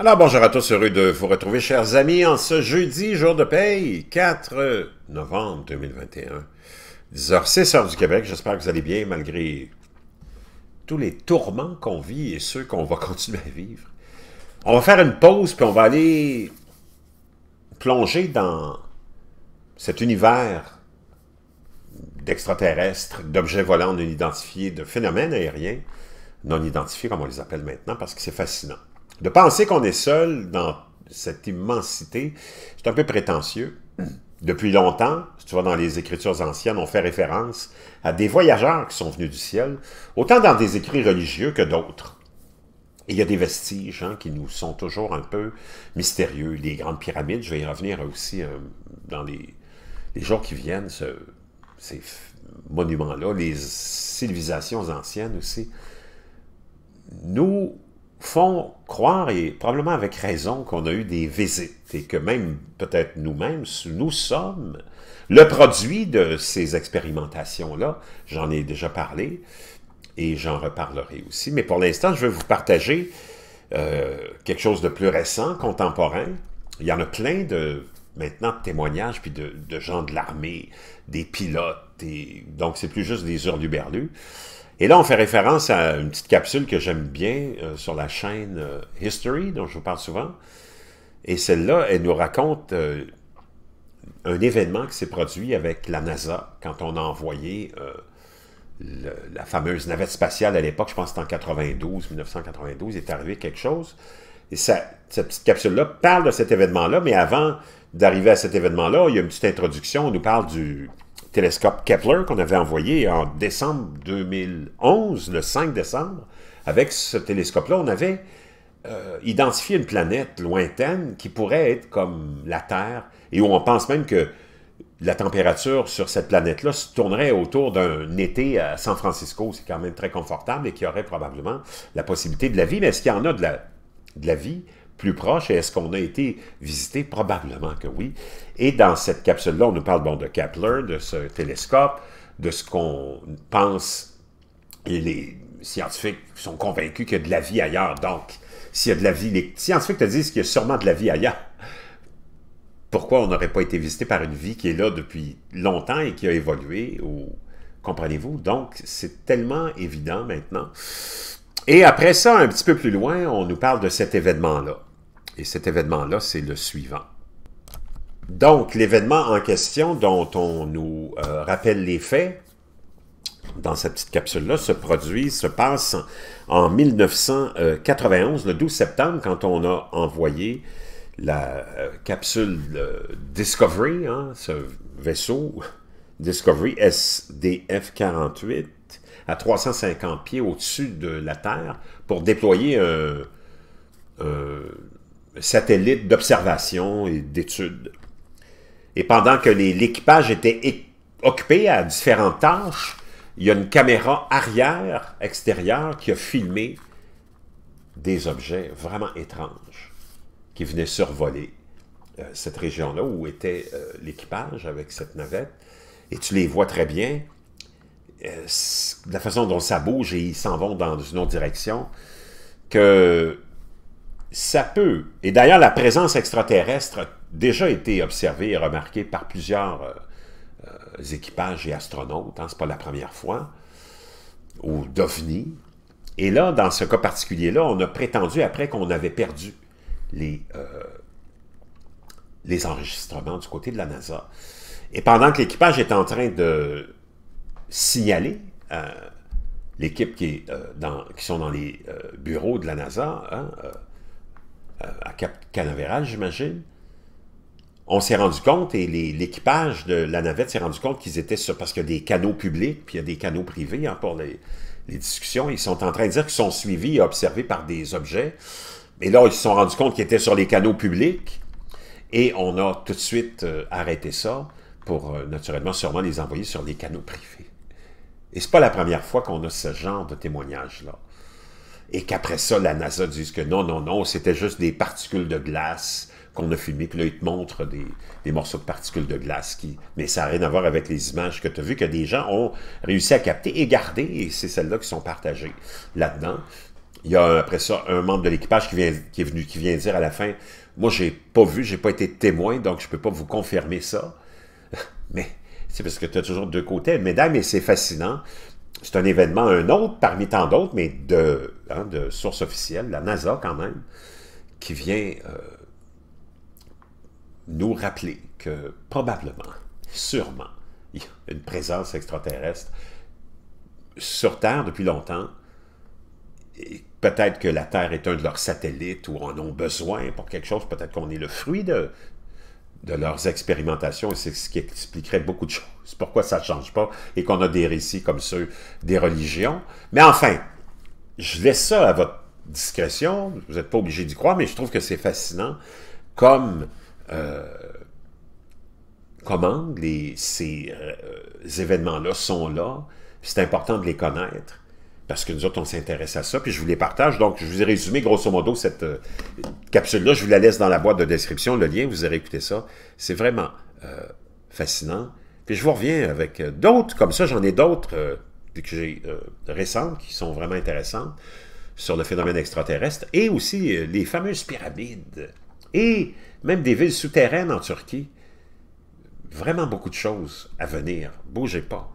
Alors bonjour à tous, heureux de vous retrouver chers amis en ce jeudi jour de paye 4 novembre 2021, 10h06 du Québec. J'espère que vous allez bien malgré tous les tourments qu'on vit et ceux qu'on va continuer à vivre. On va faire une pause puis on va aller plonger dans cet univers d'extraterrestres, d'objets volants non identifiés, de phénomènes aériens non identifiés comme on les appelle maintenant parce que c'est fascinant de penser qu'on est seul dans cette immensité, c'est un peu prétentieux. Depuis longtemps, si tu vois dans les Écritures anciennes, on fait référence à des voyageurs qui sont venus du ciel, autant dans des écrits religieux que d'autres. Il y a des vestiges hein, qui nous sont toujours un peu mystérieux. Les grandes pyramides, je vais y revenir aussi euh, dans les, les, jours qui viennent, ce, ces monuments-là, les civilisations anciennes aussi, nous font croire, et probablement avec raison, qu'on a eu des visites et que même peut-être nous-mêmes, nous sommes le produit de ces expérimentations-là. J'en ai déjà parlé et j'en reparlerai aussi. Mais pour l'instant, je vais vous partager euh, quelque chose de plus récent, contemporain. Il y en a plein de maintenant de témoignages, puis de, gens de l'armée, des pilotes, et, donc c'est plus juste des hurluberlus. Et là, on fait référence à une petite capsule que j'aime bien euh, sur la chaîne euh, History, dont je vous parle souvent. Et celle-là, elle nous raconte euh, un événement qui s'est produit avec la NASA quand on a envoyé la fameuse navette spatiale à l'époque, je pense que c'était en 92, 1992, est arrivé quelque chose. Et cette petite capsule-là parle de cet événement-là, mais avant d'arriver à cet événement-là, il y a une petite introduction, on nous parle du télescope Kepler qu'on avait envoyé en décembre 2011, le 5 décembre. Avec ce télescope-là, on avait euh, identifié une planète lointaine qui pourrait être comme la Terre, et où on pense même que la température sur cette planète-là se tournerait autour d'un été à San Francisco. C'est quand même très confortable et qu'il aurait probablement la possibilité de la vie. Mais est-ce qu'il y en a de la vie plus proche. Est-ce qu'on a été visité? Probablement que oui. Et dans cette capsule-là, on nous parle bon, de Kepler, de ce télescope, de ce qu'on pense et les scientifiques sont convaincus qu'il y a de la vie ailleurs. Donc, s'il y a de la vie, les scientifiques te disent qu'il y a sûrement de la vie ailleurs. Pourquoi on n'aurait pas été visité par une vie qui est là depuis longtemps et qui a évolué Comprenez-vous? Donc, c'est tellement évident maintenant. Et après ça, un petit peu plus loin, on nous parle de cet événement-là. Et cet événement-là, c'est le suivant. Donc, l'événement en question dont on nous euh, rappelle les faits, dans cette petite capsule-là, se produit, se passe en 1991, le 12 septembre, quand on a envoyé la euh, capsule Discovery, hein, ce vaisseau Discovery SDF-48, à 350 pieds au-dessus de la Terre, pour déployer un satellite d'observation et d'étude Et pendant que l'équipage était occupé à différentes tâches, il y a une caméra arrière, extérieure, qui a filmé des objets vraiment étranges qui venaient survoler euh, cette région-là où était euh, l'équipage avec cette navette. Et tu les vois très bien. Euh, la façon dont ça bouge et ils s'en vont dans une autre direction, que ça peut, et d'ailleurs la présence extraterrestre a déjà été observée et remarquée par plusieurs euh, équipages et astronautes, hein, c'est pas la première fois, ou d'OVNI. Et là, dans ce cas particulier-là, on a prétendu après qu'on avait perdu les, euh, les enregistrements du côté de la NASA. Et pendant que l'équipage est en train de signaler euh, l'équipe qui, est, dans, qui sont dans les bureaux de la NASA, hein, euh, à Cap Canaveral, j'imagine, on s'est rendu compte, et l'équipage de la navette s'est rendu compte qu'ils étaient sur, parce qu'il y a des canaux publics, puis il y a des canaux privés hein, pour les, discussions, ils sont en train de dire qu'ils sont suivis et observés par des objets, mais là, ils se sont rendus compte qu'ils étaient sur les canaux publics, et on a tout de suite euh, arrêté ça pour, euh, naturellement, sûrement les envoyer sur les canaux privés. Et c'est pas la première fois qu'on a ce genre de témoignage-là et qu'après ça, la NASA dise que non, non, non, c'était juste des particules de glace qu'on a filmées, puis là, ils te montrent des, morceaux de particules de glace, qui, mais ça n'a rien à voir avec les images que tu as vues, que des gens ont réussi à capter et garder, et c'est celles-là qui sont partagées là-dedans. Il y a après ça un membre de l'équipage qui, vient, qui est venu, qui vient dire à la fin, moi, j'ai pas vu, j'ai pas été témoin, donc je peux pas vous confirmer ça. Mais c'est parce que tu as toujours deux côtés. Mesdames, et c'est fascinant c'est un événement, un autre parmi tant d'autres, mais de, sources hein, de source officielle, la NASA quand même, qui vient euh, nous rappeler que probablement, sûrement, il y a une présence extraterrestre sur Terre depuis longtemps. Peut-être que la Terre est un de leurs satellites ou en ont besoin pour quelque chose. Peut-être qu'on est le fruit de, de leurs expérimentations, et c'est ce qui expliquerait beaucoup de choses, pourquoi ça ne change pas, et qu'on a des récits comme ceux des religions. Mais enfin, je laisse ça à votre discrétion, vous n'êtes pas obligé d'y croire, mais je trouve que c'est fascinant comme, euh, comment ces euh, événements-là sont là, c'est important de les connaître, parce que nous autres, on s'intéresse à ça, puis je vous les partage. Donc, je vous ai résumé grosso modo cette euh, capsule-là. Je vous la laisse dans la boîte de description, le lien, vous avez écouter ça. C'est vraiment euh, fascinant. Puis je vous reviens avec euh, d'autres comme ça. J'en ai d'autres que j'ai récentes qui sont vraiment intéressantes sur le phénomène extraterrestre et aussi les fameuses pyramides et même des villes souterraines en Turquie. Vraiment beaucoup de choses à venir. Bougez pas.